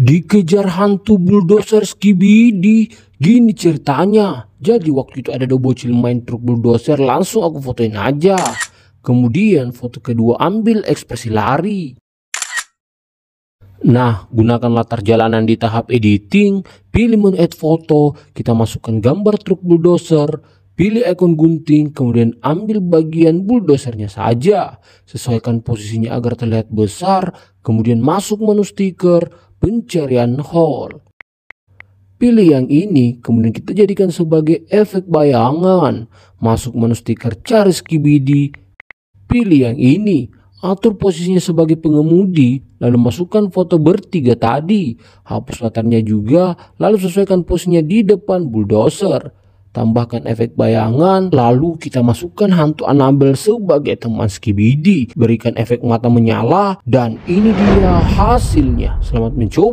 dikejar hantu bulldozer skibidi gini ceritanya jadi waktu itu ada dua bocil main truk bulldozer langsung aku fotoin aja kemudian foto kedua ambil ekspresi lari Nah, gunakan latar jalanan di tahap editing, pilih menu add foto, kita masukkan gambar truk bulldozer, pilih ikon gunting, kemudian ambil bagian bulldozernya saja. Sesuaikan posisinya agar terlihat besar, kemudian masuk menu stiker, pencarian hole. Pilih yang ini, kemudian kita jadikan sebagai efek bayangan. Masuk menu stiker cari skibidi. Pilih yang ini, atur posisinya sebagai pengemudi, lalu masukkan foto bertiga tadi. Hapus latarnya juga, lalu sesuaikan posisinya di depan bulldozer. Tambahkan efek bayangan, lalu kita masukkan hantu Annabelle sebagai teman Skibidi. Berikan efek mata menyala, dan ini dia hasilnya. Selamat mencoba.